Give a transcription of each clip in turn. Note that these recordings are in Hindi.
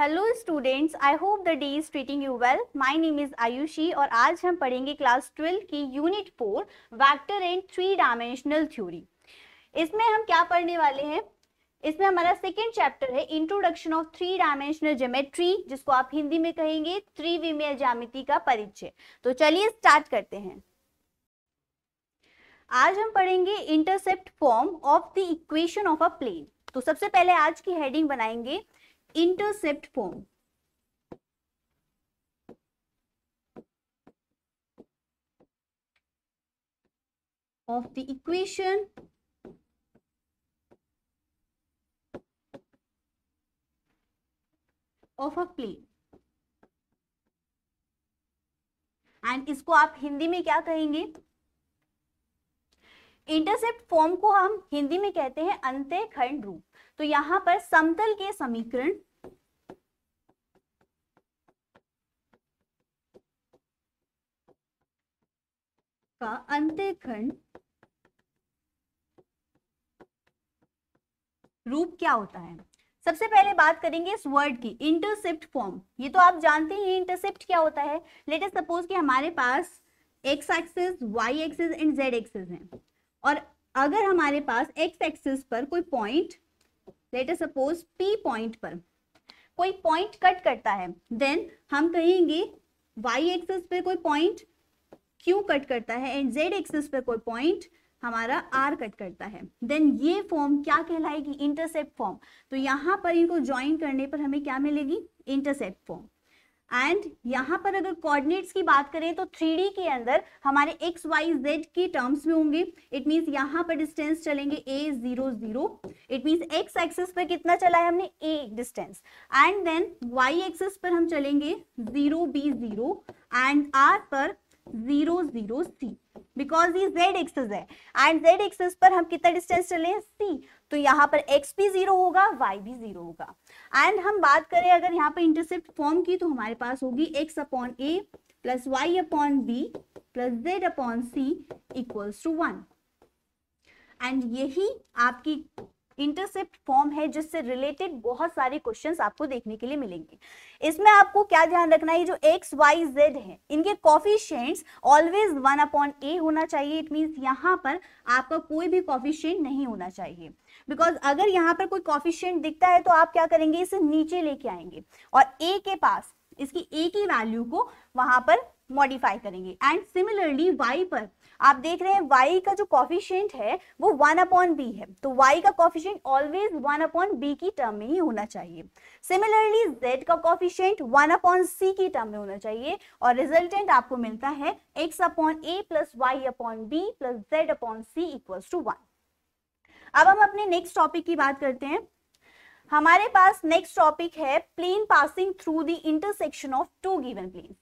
Hello students I hope the day is treating you well my name is Ayushi और आज हम पढ़ेंगे क्लास ट्वेल्व की unit four vector and three dimensional theory इसमें हम क्या पढ़ने वाले हैं इसमें हमारा सेकेंड चैप्टर है introduction of three dimensional geometry जिसको आप हिंदी में कहेंगे त्रिविमीय ज्यामिति का परिचय तो चलिए स्टार्ट करते हैं आज हम पढ़ेंगे intercept form of the equation of a plane तो सबसे पहले आज की हेडिंग बनाएंगे intercept form of the equation of a plane and इसको आप हिंदी में क्या कहेंगे इंटरसेप्ट फॉर्म को हम हिंदी में कहते हैं अंत्य खंड रूप तो यहां पर समतल के समीकरण का अंत्यखंड रूप क्या होता है सबसे पहले बात करेंगे इस वर्ड की इंटरसेप्ट फॉर्म ये तो आप जानते ही इंटरसेप्ट क्या होता है लेट सपोज कि हमारे पास x axis y axis and z axis हैं और अगर हमारे पास एक्स एक्सिस पर कोई point let suppose P point पर कोई पॉइंट कट करता है देन हम कहेंगे वाई एक्सिस पर कोई पॉइंट क्यू कट करता है एंड जेड एक्सिस पे कोई पॉइंट हमारा आर कट करता है देन ये फॉर्म क्या कहलाएगी इंटरसेप्ट फॉर्म तो यहाँ पर इनको ज्वाइन करने पर हमें क्या मिलेगी इंटरसेप्ट फॉर्म एंड यहाँ पर अगर कोऑर्डिनेट्स की बात करें तो थ्री के अंदर हमारे एक्स वाई जेड के टर्म्स में होंगे इट मीन्स यहाँ पर डिस्टेंस चलेंगे a zero zero it means x axis पर कितना चला है हमने a distance and then y axis पर हम चलेंगे zero b zero and r पर जीरो जीरो सी बिकॉज ये जेड एक्सेस है एंड जेड एक्सेस पर हम कितना डिस्टेंस चले सी तो यहाँ पर एक्स भी जीरो होगा वाई भी जीरो होगा एंड हम बात करें अगर यहाँ पर इंटरसेप्ट फॉर्म की तो हमारे पास होगी x upon a plus y upon b plus z upon c equals to one and यही आपकी इंटरसेप्ट फॉर्म है जिससे रिलेटेड बहुत सारे क्वेश्चंस आपको देखने के लिए मिलेंगे इसमें आपको क्या ध्यान रखना है जो एक्स वाई जेड है इनके coefficients always one upon a होना चाहिए इट मीन यहाँ पर आपका कोई भी कॉफिशियंट नहीं होना चाहिए बिकॉज अगर यहाँ पर कोई कॉफिशियंट दिखता है तो आप क्या करेंगे इसे नीचे लेके आएंगे और ए के पास इसकी ए की वैल्यू को वहां पर मॉडिफाई करेंगे एंड सिमिलरली वाई पर आप देख रहे हैं वाई का जो कॉफिशियंट है वो वन अपॉन बी है तो वाई का coefficient always one upon b की टर्म में ही होना चाहिए सिमिलरली जेड का कॉफिशियंट वन अपॉन सी की टर्म में होना चाहिए और रिजल्टेंट आपको मिलता है x upon a plus y upon b plus z upon c equal to one अब हम अपने नेक्स्ट टॉपिक की बात करते हैं हमारे पास नेक्स्ट टॉपिक है plane passing through the intersection of two given plane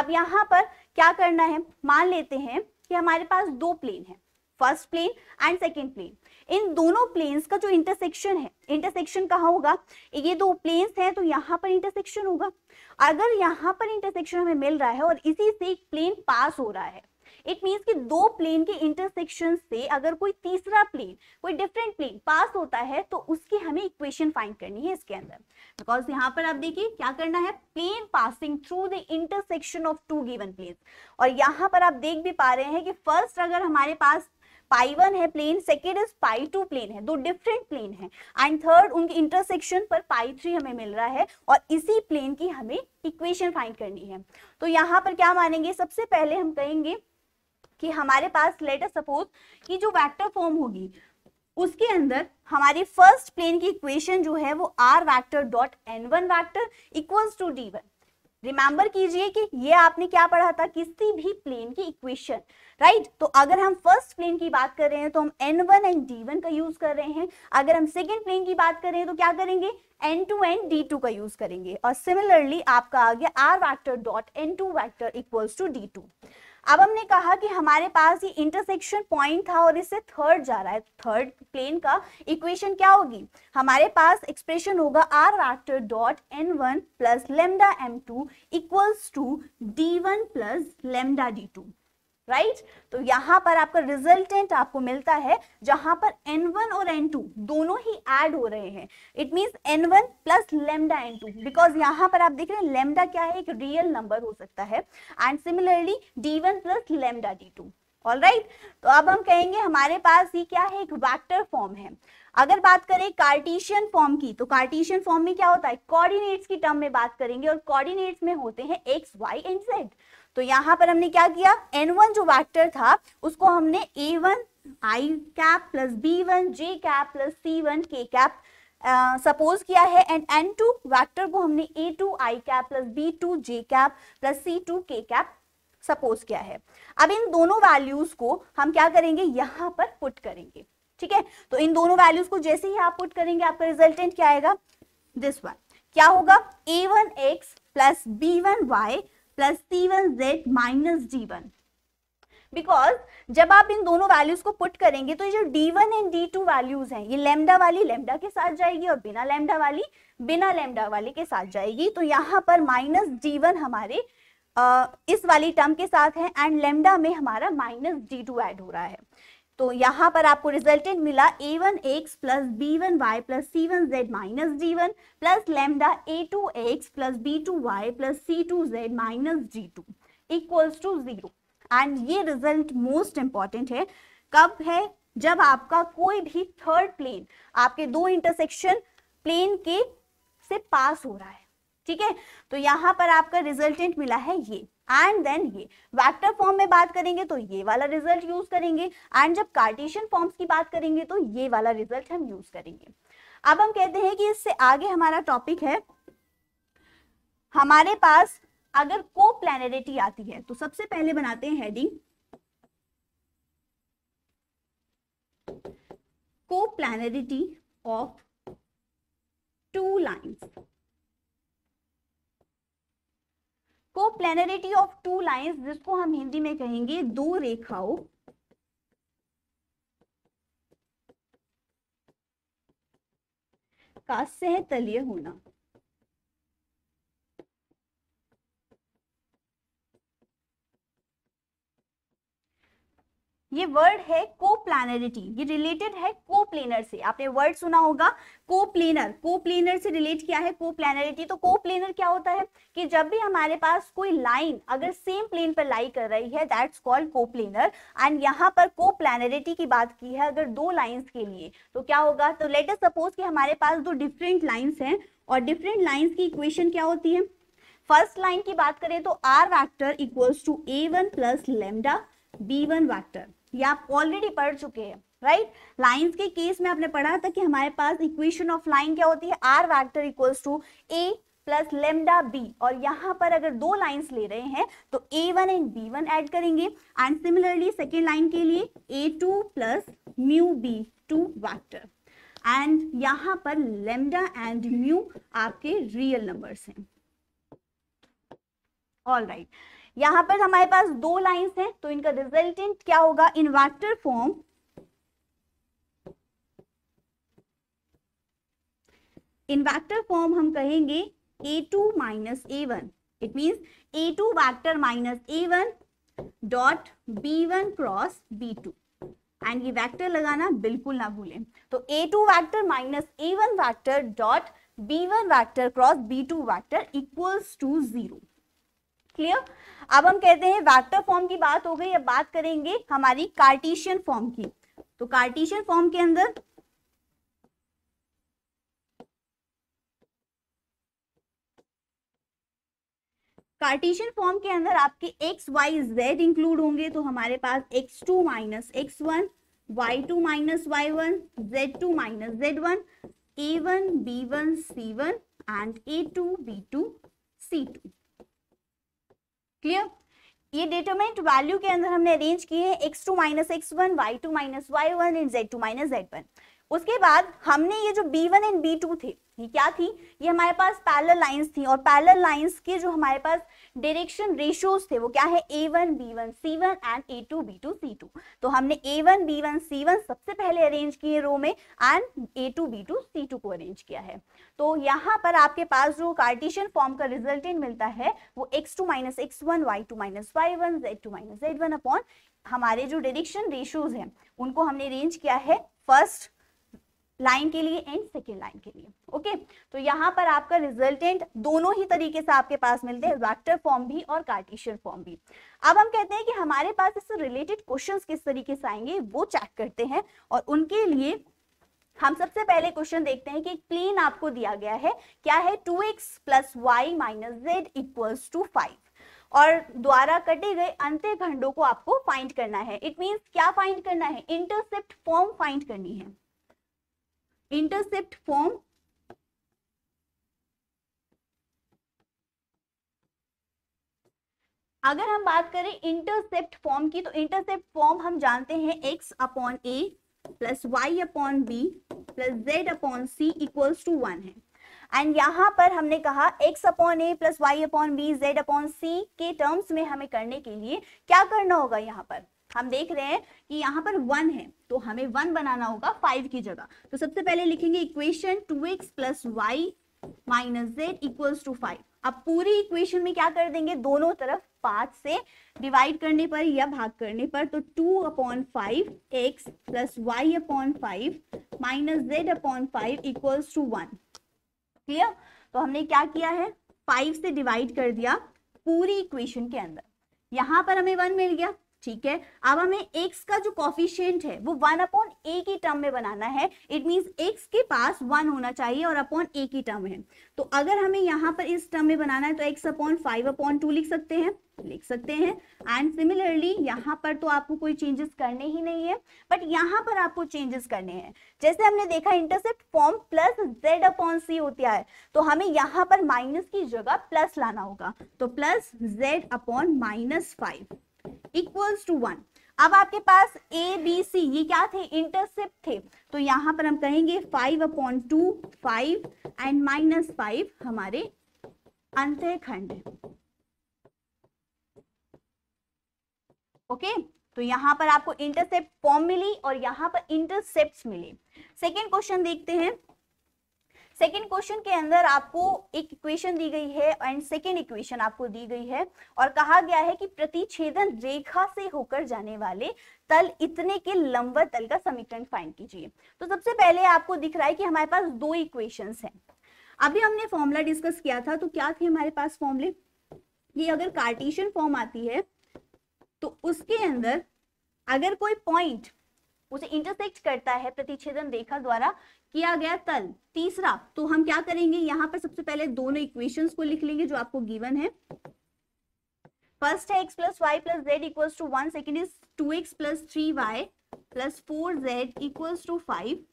अब यहाँ पर क्या करना है मान लेते हैं कि हमारे पास दो प्लेन है first plane and second plane इन दोनों प्लेन्स का जो इंटरसेक्शन है इंटरसेक्शन कहा होगा ये दो प्लेन्स हैं तो यहाँ पर इंटरसेक्शन होगा अगर यहाँ पर इंटरसेक्शन हमें मिल रहा है और इसी से एक प्लेन पास हो रहा है इट मीन्स कि दो प्लेन के इंटरसेक्शन से अगर कोई तीसरा प्लेन कोई डिफरेंट प्लेन पास होता है तो उसकी हमें इक्वेशन फाइंड करनी है इसके अंदर बिकॉज यहाँ पर आप देखिए क्या करना है plane passing through the intersection of two given plane और यहाँ पर आप देख भी पा रहे हैं कि फर्स्ट अगर हमारे पास पाई वन है plane second is pi two plane है दो डिफरेंट प्लेन है एंड थर्ड उनके इंटरसेक्शन पर पाई थ्री हमें मिल रहा है और इसी प्लेन की हमें इक्वेशन फाइंड करनी है तो यहाँ पर क्या मानेंगे सबसे पहले हम कहेंगे कि हमारे पास लेटर सपोज कि जो वैक्टर फॉर्म होगी उसके अंदर हमारी फर्स्ट प्लेन की इक्वेशन जो है वो r vector dot N one vector equal to D one remember कीजिए कि ये आपने क्या पढ़ा था किसी भी प्लेन की इक्वेशन राइट right? तो अगर हम फर्स्ट प्लेन की बात कर रहे हैं तो हम n one and D one का यूज कर रहे हैं अगर हम सेकेंड प्लेन की बात कर रहे हैं तो क्या करेंगे n two n d two का यूज करेंगे और सिमिलरली आपका आ गया r vector dot n two vector equals to d two अब हमने कहा कि हमारे पास ये इंटरसेक्शन पॉइंट था और इससे थर्ड जा रहा है थर्ड प्लेन का इक्वेशन क्या होगी हमारे पास एक्सप्रेशन होगा are vector dot N one plus lambda m two equals to D one plus lambda D two right right? तो यहां पर आपका रिजल्टेंट आपको मिलता है जहां पर एन वन और एन टू दोनों ही एड हो रहे हैं it mean N one plus lambda two because यहां पर आप देख रहे हैं लेमडा क्या है एक रियल नंबर हो सकता है and similarly d one plus lambda D two all right तो अब हम कहेंगे हमारे पास ये क्या है एक वैक्टर फॉर्म है अगर बात करें कार्टेशियन फॉर्म की तो कार्टेशियन फॉर्म में क्या होता है कोऑर्डिनेट्स की टर्म में बात करेंगे और कोऑर्डिनेट्स में होते हैं एक्स वाई एंड जेड तो यहाँ पर हमने क्या किया एन वन जो वैक्टर था उसको हमने a one i cap plus b one j cap plus c one k cap suppose किया है एंड एन टू वैक्टर को हमने a two I cap plus b two j cap plus c two k cap suppose किया है अब इन दोनों वैल्यूज को हम क्या करेंगे यहाँ पर पुट करेंगे ठीक है तो इन दोनों वैल्यूज को जैसे ही आप पुट करेंगे आपका रिजल्टेंट क्या आएगा दिस वन क्या होगा a one x plus b one y plus c one z minus d one because जब आप इन दोनों वैल्यूज को पुट करेंगे तो ये जो d one and D two values हैं ये लेमडा वाली लेमडा के साथ जाएगी और बिना लेमडा वाली बिना लेमडा वाले के साथ जाएगी तो यहाँ पर माइनस डी वन हमारे आ, इस वाली टर्म के साथ है एंड लेमडा में हमारा माइनस डी टू एड हो रहा है तो यहाँ पर आपको रिजल्टेंट मिला a one x plus b one y plus c one z minus d one plus lambda a two x plus b two y plus c two z minus d two equals to zero and ये रिजल्ट मोस्ट इम्पॉर्टेंट है कब है जब आपका कोई भी थर्ड प्लेन आपके दो इंटरसेक्शन प्लेन के से पास हो रहा है ठीक है तो यहाँ पर आपका रिजल्टेंट मिला है ये एंड देन ये वैक्टर फॉर्म में बात करेंगे तो ये वाला रिजल्ट यूज करेंगे एंड जब कार्टेशियन फॉर्म्स की बात करेंगे तो ये वाला रिजल्ट हम यूज करेंगे अब हम कहते हैं कि इससे आगे हमारा टॉपिक है हमारे पास अगर को प्लेनेरिटी आती है तो सबसे पहले बनाते हैं हेडिंग को प्लेनेरिटी ऑफ टू लाइन्स को प्लेनरिटी ऑफ टू लाइंस जिसको हम हिंदी में कहेंगे दो रेखाओं का सहतलीय होना ये वर्ड है कोप्लानरिटी ये रिलेटेड है कोप्लेनर से आपने वर्ड सुना होगा कोप्लेनर कोप्लेनर से रिलेट किया है कोप्लानरिटी तो कोप्लेनर क्या होता है कि जब भी हमारे पास कोई लाइन अगर सेम प्लेन पर लाई कर रही है दैट्स कॉल्ड कोप्लेनर एंड यहाँ पर कोप्लानरिटी की बात की है अगर दो लाइन्स के लिए तो क्या होगा तो लेट अस सपोज कि हमारे पास दो डिफरेंट लाइन्स हैं और डिफरेंट लाइन्स की इक्वेशन क्या होती है फर्स्ट लाइन की बात करें तो are vector equals to a one plus lambda b one vector ये आप ऑलरेडी पढ़ चुके हैं राइट लाइंस के केस में आपने पढ़ा था कि हमारे पास इक्वेशन ऑफ लाइन क्या होती है are vector equals to a plus lambda b और यहाँ पर अगर दो लाइंस ले रहे हैं तो a one and b one add करेंगे एंड सिमिलरली सेकेंड लाइन के लिए a two plus mu b two vector and यहाँ पर लेमडा एंड म्यू आपके रियल नंबर्स हैं ऑल राइट right. यहां पर हमारे पास दो लाइंस हैं तो इनका रिजल्टेंट क्या होगा in vector form in vector form हम कहेंगे a two minus a one it means a two vector minus a one dot b one cross b two and ये वेक्टर लगाना बिल्कुल ना भूलें तो a two vector minus a one vector dot b one vector cross b two vector equals to zero clear अब हम कहते हैं वेक्टर फॉर्म की बात हो गई अब बात करेंगे हमारी कार्टिशियन फॉर्म की तो कार्टिशियन फॉर्म के अंदर कार्टिशियन फॉर्म के अंदर आपके एक्स वाई जेड इंक्लूड होंगे तो हमारे पास x two minus x one y two minus y one z two minus z one a one b one c one and a two b two c two clear ये डिटरमिनेंट वैल्यू के अंदर हमने अरेंज किए हैं x two minus x one y two minus y one and z two minus z one उसके बाद हमने ये जो b one and b two थे थी क्या थी ये हमारे पास पैरल लाइंस थी और पैरल लाइंस के जो हमारे पास डायरेक्शन रेशियोज थे वो क्या है a one b one c one and a two b two c two तो हमने a one b one c one सबसे पहले अरेंज किए रो में and a two b two c two को अरेंज किया है तो यहाँ पर आपके पास जो कार्टिशियन फॉर्म का रिजल्टेंट मिलता है वो x two minus x one y two minus y one z two minus z one upon हमारे जो डायरेक्शन रेशियोज हैं उनको हमने अरेंज किया है फर्स्ट लाइन के लिए एंड सेकेंड लाइन के लिए ओके तो यहाँ पर आपका रिजल्टेंट दोनों ही तरीके से आपके पास मिलते हैं वैक्टर फॉर्म भी और कार्टेशियन फॉर्म भी अब हम कहते हैं कि हमारे पास इससे रिलेटेड क्वेश्चंस किस तरीके से आएंगे वो चेक करते हैं और उनके लिए हम सबसे पहले क्वेश्चन देखते हैं कि एक प्लेन आपको दिया गया है क्या है two x plus y minus z equals to five और द्वारा कटे गए अंत्य खंडों को आपको फाइंड करना है इट मीन्स क्या फाइंड करना है इंटरसेप्ट फॉर्म फाइंड करनी है इंटरसेप्ट फॉर्म अगर हम बात करें इंटरसेप्ट फॉर्म की तो इंटरसेप्ट फॉर्म हम जानते हैं x upon a plus y upon b plus z upon c equals to one है एंड यहां पर हमने कहा x upon a plus y upon b z upon c के टर्म्स में हमें करने के लिए क्या करना होगा यहाँ पर हम देख रहे हैं कि यहाँ पर वन है तो हमें वन बनाना होगा फाइव की जगह तो सबसे पहले लिखेंगे equation two x plus y minus z equals to five अब पूरी इक्वेशन में क्या कर देंगे दोनों तरफ पांच से डिवाइड करने पर या भाग करने पर तो two upon five x plus y upon five minus z upon five equals to one clear तो हमने क्या किया है फाइव से डिवाइड कर दिया पूरी इक्वेशन के अंदर यहां पर हमें वन मिल गया ठीक है अब हमें x का जो कॉफिशियंट है वो वन अपॉन ए की टर्म में बनाना है इट मीन्स एक्स के पास वन होना चाहिए और अपॉन ए की टर्म है तो अगर हमें यहाँ पर इस टर्म में बनाना है तो x upon five upon two लिख सकते हैं लिख सकते हैं एंड सिमिलरली यहाँ पर तो आपको कोई चेंजेस करने ही नहीं है बट यहाँ पर आपको चेंजेस करने हैं जैसे हमने देखा intercept form plus z upon c होता है तो हमें यहाँ पर माइनस की जगह प्लस लाना होगा तो plus z upon minus five equals to one अब आपके पास ए बी सी ये क्या थे इंटरसेप्ट थे तो यहाँ पर हम कहेंगे five upon two five and minus five हमारे अंतःखंड ओके तो यहाँ पर आपको इंटरसेप्ट फॉर्म मिली और यहाँ पर इंटरसेप्ट मिले सेकेंड क्वेश्चन देखते हैं सेकेंड क्वेश्चन के अंदर आपको एक इक्वेशन दी गई है एंड सेकेंड इक्वेशन आपको दी गई है और कहा गया है कि प्रतिच्छेदन रेखा से होकर जाने वाले तल इतने के लंबवत तल का समीकरण फाइंड कीजिए तो सबसे पहले आपको दिख रहा है कि हमारे पास दो इक्वेशन है अभी हमने फॉर्मूला डिस्कस किया था तो क्या थे हमारे पास फॉर्मुले ये अगर कार्टेशियन फॉर्म आती है तो उसके अंदर अगर कोई पॉइंट उसे इंटरसेक्ट करता है प्रतिच्छेदन रेखा द्वारा किया गया तल तीसरा तो हम क्या करेंगे यहाँ पर सबसे पहले दोनों इक्वेशंस को लिख लेंगे जो आपको गिवन है फर्स्ट है x plus Y plus z equal to one second is two x plus three Y plus four z equal to five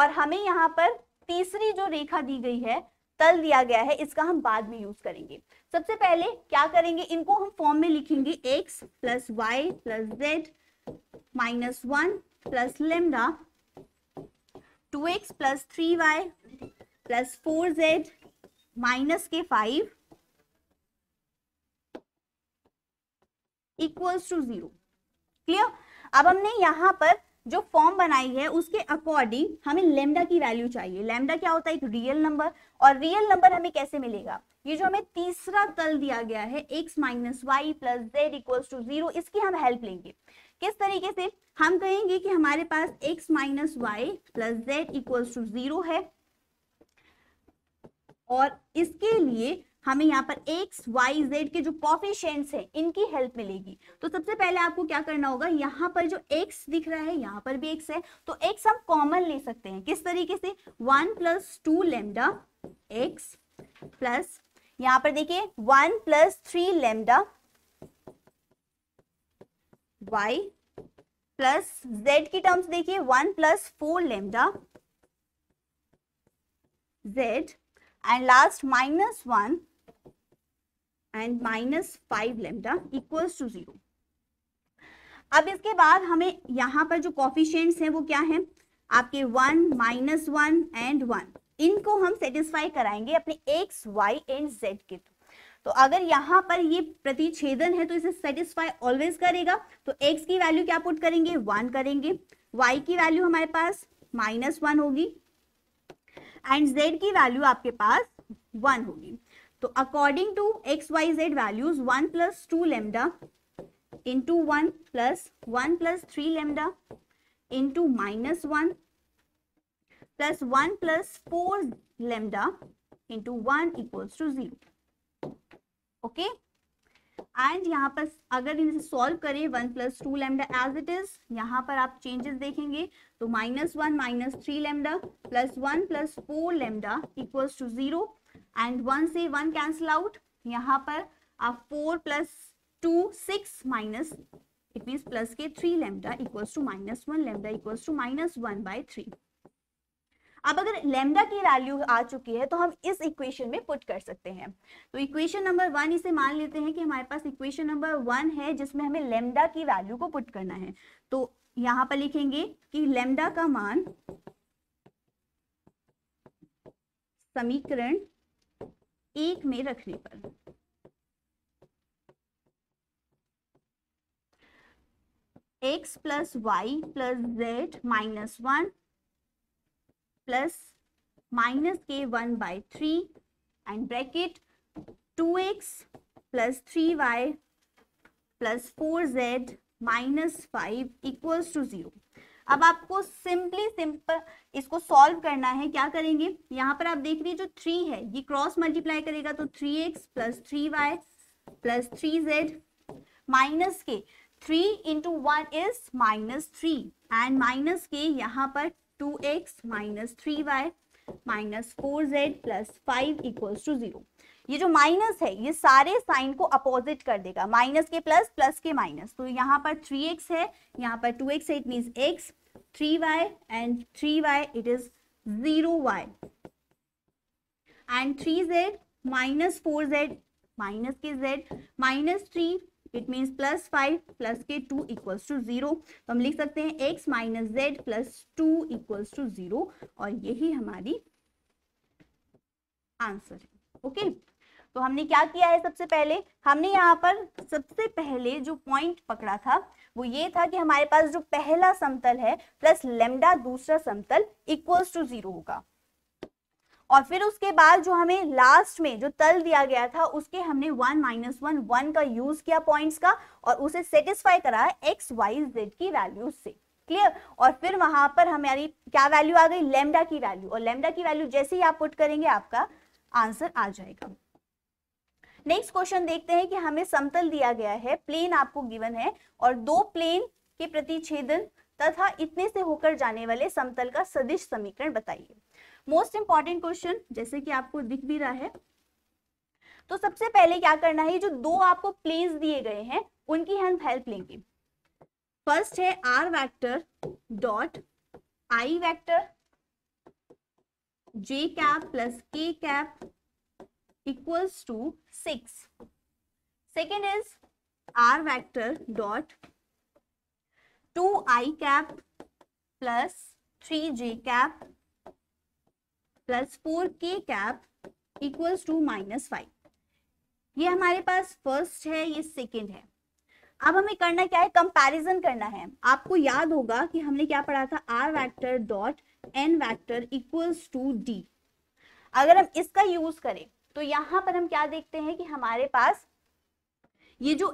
और हमें यहाँ पर तीसरी जो रेखा दी गई है तल दिया गया है इसका हम बाद में यूज करेंगे सबसे पहले क्या करेंगे इनको हम फॉर्म में लिखेंगे x plus Y plus Z minus one plus lambda two x plus three Y plus four Z minus के five equals to zero clear अब हमने यहां पर जो फॉर्म बनाई है उसके अकॉर्डिंग हमें लेमडा की वैल्यू चाहिए लेमडा क्या होता है एक रियल नंबर और रियल नंबर हमें कैसे मिलेगा ये जो हमें तीसरा तल दिया गया है x minus y plus z equals to zero इसकी हम हेल्प लेंगे किस तरीके से हम कहेंगे कि हमारे पास x minus y plus z equal to zero है और इसके लिए हमें यहाँ पर x, y, z के जो कॉफिशेंट हैं इनकी हेल्प मिलेगी तो सबसे पहले आपको क्या करना होगा यहाँ पर जो x दिख रहा है यहाँ पर भी x है तो x हम कॉमन ले सकते हैं किस तरीके से one plus two lambda x plus यहाँ पर देखिए one plus three lambda y plus z की टर्म्स देखिए one plus four lambda z and last minus one and minus five lambda equals to zero अब इसके बाद हमें यहां पर जो कॉफिशियंट हैं वो क्या हैं आपके one minus one and one इनको हम सेटिस्फाई कराएंगे अपने एक्स वाई एंड जेड के थ्रू तो अगर यहाँ पर ये प्रतिच्छेदन है तो इसे सेटिस्फाई ऑलवेज करेगा तो एक्स की वैल्यू क्या पुट करेंगे वन करेंगे वाई की वैल्यू हमारे पास माइनस वन होगी एंड जेड की वैल्यू आपके पास वन होगी तो according to X Y Z values one plus two lambda into one plus one plus three lambda into minus one plus one plus four lambda into one equals to zero okay and यहाँ पर अगर इनसे सॉल्व करें one plus two lambda as it is यहाँ पर आप चेंजेस देखेंगे तो minus one minus three lambda plus one plus four lambda equals to zero and one से वन कैंसिल आउट यहाँ पर आप four plus two six minus it mean plus के three lambda equals to minus one lambda equals to minus one by three अब अगर लेमडा की वैल्यू आ चुकी है तो हम इस इक्वेशन में पुट कर सकते हैं तो इक्वेशन नंबर वन इसे मान लेते हैं कि हमारे पास इक्वेशन नंबर वन है जिसमें हमें लेमडा की वैल्यू को पुट करना है तो यहां पर लिखेंगे कि लेमडा का मान समीकरण एक में रखने पर X plus Y plus Z minus one plus minus के one by three and bracket two x plus three Y plus four Z minus five equals to zero अब आपको सिंपली सिंपल इसको सॉल्व करना है क्या करेंगे यहां पर आप देख रहे हैं जो थ्री है ये क्रॉस मल्टीप्लाई करेगा तो three X plus three Y plus three Z minus के three into one is minus three and minus के यहाँ पर two X minus three Y minus four Z plus five equals to zero ये जो माइनस है ये सारे साइन को अपोजिट कर देगा माइनस के प्लस प्लस के माइनस तो यहाँ पर थ्री एक्स है यहाँ पर टू एक्स है it mean X three Y and three Y it is zero Y and three Z minus four Z minus के Z minus three it means plus five plus के टू इक्वल्स टू जीरो तो हम लिख सकते हैं X minus Z plus two equals to zero और यही हमारी आंसर है ओके तो हमने क्या किया है सबसे पहले हमने यहाँ पर सबसे पहले जो पॉइंट पकड़ा था वो ये था कि हमारे पास जो पहला समतल है प्लस लेमडा दूसरा समतल इक्वल्स टू जीरो होगा और फिर उसके बाद जो हमें लास्ट में जो तल दिया गया था उसके हमने वन माइनस वन वन का यूज किया पॉइंट्स का और उसे सेटिस्फाई कराया एक्स वाई जेड की वैल्यू से क्लियर और फिर वहां पर हमारी क्या वैल्यू आ गई लेमडा की वैल्यू और लेमडा की वैल्यू जैसे ही आप पुट करेंगे आपका आंसर आ जाएगा नेक्स्ट क्वेश्चन देखते हैं कि हमें समतल दिया गया है प्लेन आपको गिवन है और दो प्लेन के प्रति छेदन तथा इतने से होकर जाने वाले समतल का सदिश समीकरण बताइए मोस्ट इंपॉर्टेंट क्वेश्चन जैसे कि आपको दिख भी रहा है तो सबसे पहले क्या करना है जो दो आपको प्लेस दिए गए हैं उनकी हम हेल्प लेंगे फर्स्ट है are vector dot I vector J cap plus K cap equals to six second is R vector dot two I cap plus three J cap plus four K cap equals to minus five ये हमारे पास फर्स्ट है ये सेकेंड है अब हमें करना क्या है कंपैरिजन करना है आपको याद होगा कि हमने क्या पढ़ा था R vector dot N vector equals to D अगर हम इसका यूज करें तो यहां पर हम क्या देखते हैं कि हमारे पास ये जो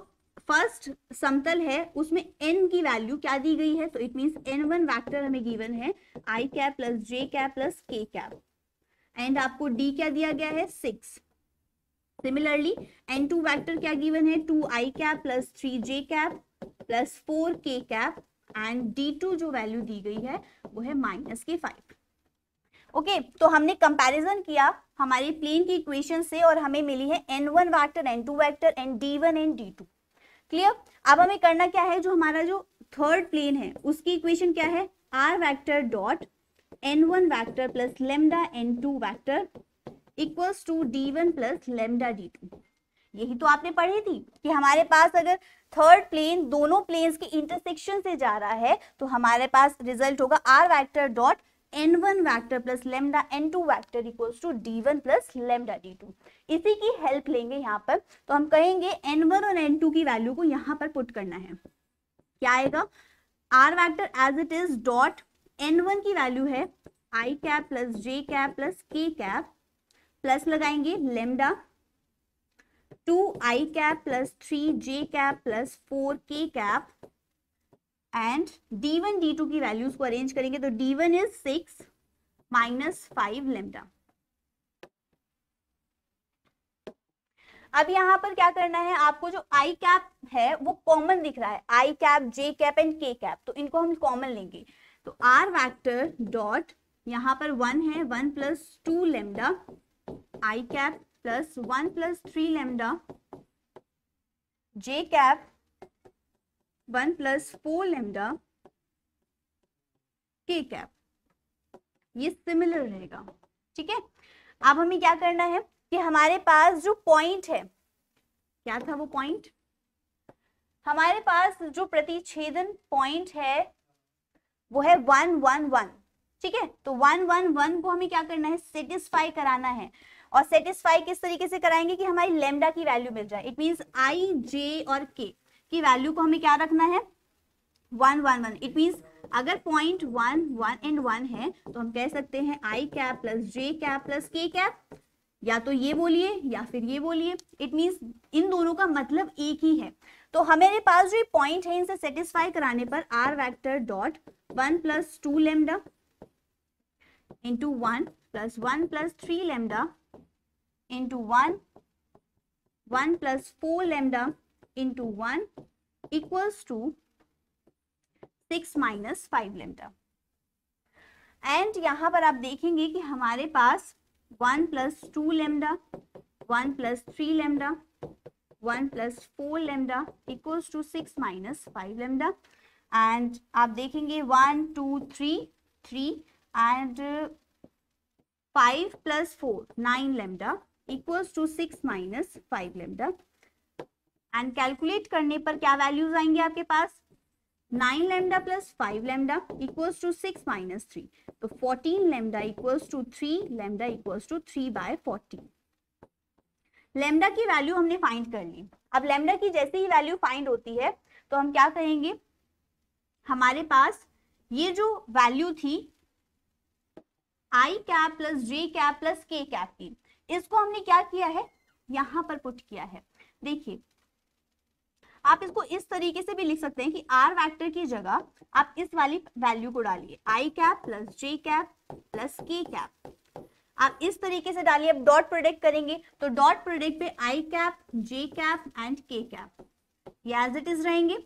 फर्स्ट समतल है उसमें एन की वैल्यू क्या दी गई है तो it mean N one vector हमें गिवन है I cap plus J cap plus K cap and आपको डी क्या दिया गया है six similarly N two vector क्या गिवन है two I cap plus three J cap plus four K cap and D two जो वैल्यू दी गई है वो है माइनस के फाइव ओके okay, तो हमने कंपैरिजन किया हमारी प्लेन की इक्वेशन से और हमें मिली है N one vector N two vector and D one and D two clear अब हमें करना क्या है जो हमारा जो थर्ड प्लेन है उसकी इक्वेशन क्या है are vector dot n1 vector plus lambda n2 vector equals to D one plus lambda D two यही तो आपने पढ़ी थी कि हमारे पास अगर थर्ड प्लेन दोनों प्लेन्स के इंटरसेक्शन से जा रहा है तो हमारे पास रिजल्ट होगा are vector dot N one vector plus lambda N two vector equals to D one plus lambda D two इसी की हेल्प लेंगे यहाँ पर तो हम कहेंगे एन वन और एन टू की वैल्यू को यहाँ पर पुट करना है क्या आएगा R vector as it is dot N one की वैल्यू है I cap plus J cap plus K cap plus लगाएंगे lambda two I cap plus three J cap plus four K cap and D one D two की वैल्यूज को अरेंज करेंगे तो D one is six minus five lambda अब यहां पर क्या करना है आपको जो आई कैप है वो कॉमन दिख रहा है I cap J cap and K cap तो इनको हम कॉमन लेंगे तो आर वैक्टर डॉट यहाँ पर वन है one plus two lambda I cap plus one plus three lambda J cap one plus four lambda K cap ये सिमिलर रहेगा ठीक है अब हमें क्या करना है कि हमारे पास जो पॉइंट है क्या था वो पॉइंट हमारे पास जो प्रतिच्छेदन पॉइंट है वो है वन वन वन ठीक है तो वन वन वन को हमें क्या करना है सेटिस्फाई कराना है और सेटिस्फाई किस तरीके से कराएंगे कि हमारी लेमडा की वैल्यू मिल जाए इट मीन्स आई जे और के की वैल्यू को हमें क्या रखना है one one one it means अगर point one one and one है तो हम कह सकते हैं I cap plus J cap plus K cap या तो ये बोलिए या फिर ये बोलिए इट मीन्स इन दोनों का मतलब एक ही है तो हमारे पास जो पॉइंट है इनसे सेटिस्फाई कराने पर R vector dot one plus two lambda into one plus one plus three lambda into one one plus four lambda into one equals to six minus five lambda and यहां पर आप देखेंगे कि हमारे पास one plus two lambda one plus three lambda one plus four lambda equals to six minus five lambda and आप देखेंगे one two three three and five plus four nine lambda equals to six minus five lambda and calculate करने पर क्या वैल्यूज आएंगे आपके पास nine lambda plus five lambda equals to six minus three तो fourteen lambda equals to three lambda equals to three by fourteen lambda की वैल्यू हमने फाइंड कर ली अब लेमडा की जैसे ही वैल्यू फाइंड होती है तो हम क्या कहेंगे हमारे पास ये जो वैल्यू थी I cap plus J cap plus K cap की इसको हमने क्या किया है यहां पर पुट किया है देखिए आप इसको इस तरीके से भी लिख सकते हैं कि आर वेक्टर की जगह आप इस वाली वैल्यू को डालिए I cap plus J cap plus K cap आप इस तरीके से डालिए अब डॉट प्रोडक्ट करेंगे तो डॉट प्रोडक्ट पे I cap J cap and K cap ये एज इट इज रहेंगे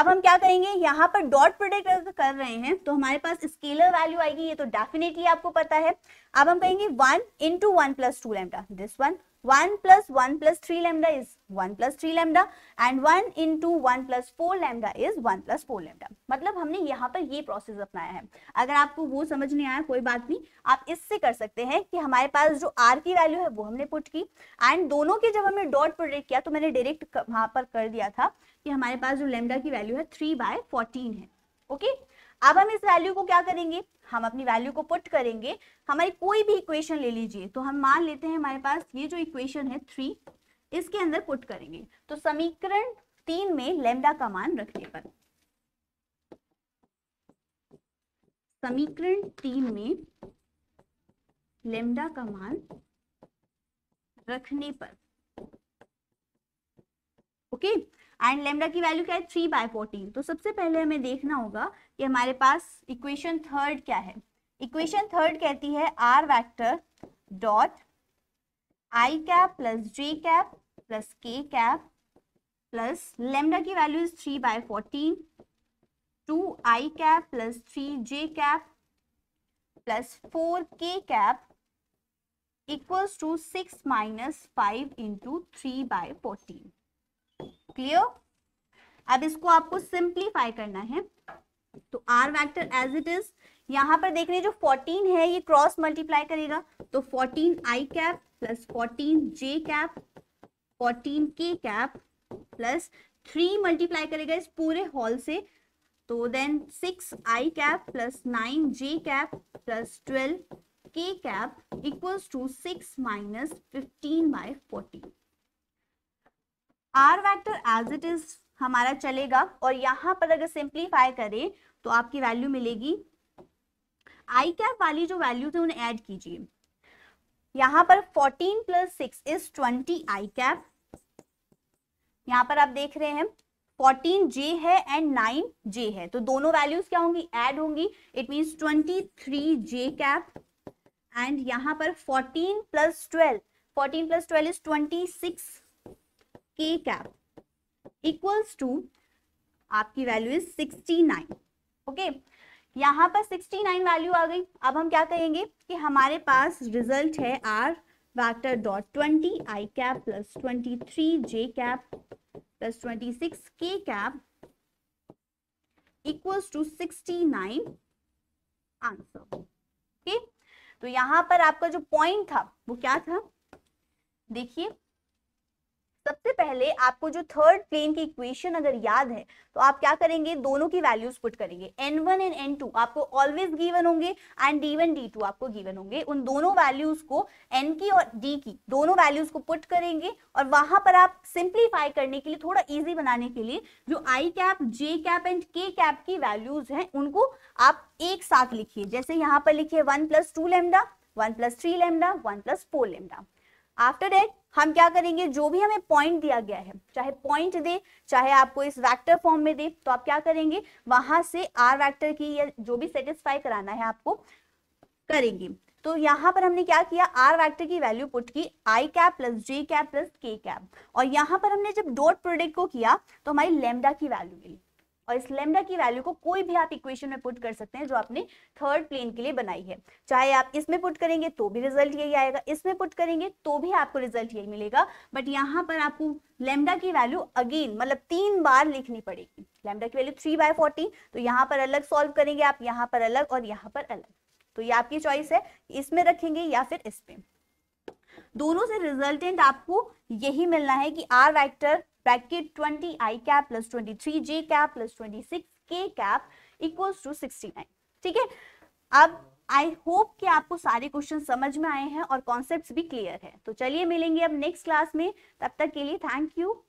अब हम क्या करेंगे यहाँ पर डॉट प्रोडक्ट अगर कर रहे हैं तो हमारे पास स्केलर वैल्यू आएगी ये तो डेफिनेटली आपको पता है अब हम कहेंगे one into one plus two lambda this one 1 plus 1 plus 3 lambda is 1 plus 3 lambda and 1 into 1 plus 4 lambda is 1 plus 4 lambda मतलब हमने यहाँ पर ये प्रोसेस अपनाया है अगर आपको वो समझ नहीं आया कोई बात नहीं आप इससे कर सकते हैं कि हमारे पास जो r की वैल्यू है वो हमने पुट की एंड दोनों के जब हमने डॉट प्रोडक्ट किया तो मैंने डायरेक्ट वहां पर कर दिया था कि हमारे पास जो लेमडा की वैल्यू है थ्री बाय फोर्टीन है ओके okay? अब हम इस वैल्यू को क्या करेंगे हम अपनी वैल्यू को पुट करेंगे हमारी कोई भी इक्वेशन ले लीजिए तो हम मान लेते हैं हमारे पास ये जो इक्वेशन है थ्री इसके अंदर पुट करेंगे तो समीकरण तीन में लेमडा का मान रखने पर समीकरण तीन में लेमडा का मान रखने पर ओके एंड लेमडा की वैल्यू क्या है थ्री बाय फोर्टीन तो सबसे पहले हमें देखना होगा कि हमारे पास इक्वेशन थर्ड क्या है इक्वेशन थर्ड कहती है are vector dot I cap plus J cap plus K cap plus lambda की value is three by fourteen two I cap plus three J cap plus four K cap equals to six minus five into three by fourteen clear अब इसको आपको सिंप्लीफाई करना है तो are vector as it is यहां पर देख रहे हैं जो 14 है ये क्रॉस मल्टीप्लाई करेगा तो 14 I cap plus 14 J cap 14 K cap plus three multiply करेगा इस पूरे हॉल से तो then six I cap plus nine J cap plus twelve K cap equals to six minus fifteen by fourteen R vector as it is हमारा चलेगा और यहाँ पर अगर सिंप्लीफाई करें तो आपकी वैल्यू मिलेगी आई कैप वाली जो वैल्यू थी उन्हें ऐड कीजिए यहाँ पर 14 plus six is 20 I cap यहाँ पर आप देख रहे हैं 14 जे है एंड 9 जे है तो दोनों वैल्यूज क्या होंगी ऐड होंगी it means 23 J cap and यहाँ पर 14 plus 12 14 plus 12 is 26 K cap equals to आपकी वैल्यू इज 69 ओके यहाँ पर 69 वैल्यू आ गई अब हम क्या कहेंगे कि हमारे पास रिजल्ट है are vector dot twenty I cap plus twenty three J cap plus twenty six K cap equals to sixty nine answer okay तो यहाँ पर आपका जो पॉइंट था वो क्या था देखिए सबसे पहले आपको जो थर्ड प्लेन की इक्वेशन अगर याद है तो आप क्या करेंगे दोनों की वैल्यूज पुट करेंगे N one and N two आपको ऑलवेज गिवन होंगे and D one D two आपको गिवन होंगे उन दोनों वैल्यूज को एन की और डी की दोनों वैल्यूज को पुट करेंगे और वहां पर आप सिंप्लीफाई करने के लिए थोड़ा ईजी बनाने के लिए जो I cap J cap and K cap की वैल्यूज हैं उनको आप एक साथ लिखिए जैसे यहाँ पर लिखिए one plus two lambda one plus three lambda one plus four lambda after that हम क्या करेंगे जो भी हमें पॉइंट दिया गया है चाहे पॉइंट दे चाहे आपको इस वेक्टर फॉर्म में दे तो आप क्या करेंगे वहां से आर वेक्टर की या जो भी सेटिस्फाई कराना है आपको करेंगे तो यहाँ पर हमने क्या किया आर वैक्टर की वैल्यू पुट की I cap plus J cap plus K cap और यहाँ पर हमने जब डॉट प्रोडक्ट को किया तो हमारी लेमडा की वैल्यू मिली और इस लेमडा की वैल्यू को कोई भी आप इक्वेशन में पुट कर सकते हैं जो आपने थर्ड प्लेन के लिए बनाई है चाहे आप इसमें पुट करेंगे तो भी रिजल्ट यही आएगा इसमें पुट करेंगे तो भी आपको रिजल्ट यही मिलेगा बट यहाँ पर आपको लेमडा की वैल्यू अगेन मतलब तीन बार लिखनी पड़ेगी लेमडा की वैल्यू थ्री बाय फोर्टीन तो यहाँ पर अलग सॉल्व करेंगे आप यहाँ पर अलग और यहाँ पर अलग तो ये आपकी चॉइस है इसमें रखेंगे या फिर इसमें दोनों से रिजल्टेंट आपको यही मिलना है कि R vector bracket 20 I cap plus 23 J cap plus 26 K cap equals to 69 ठीक है अब आई होप कि आपको सारे क्वेश्चन समझ में आए हैं और कॉन्सेप्ट भी क्लियर है तो चलिए मिलेंगे अब नेक्स्ट क्लास में तब तक के लिए थैंक यू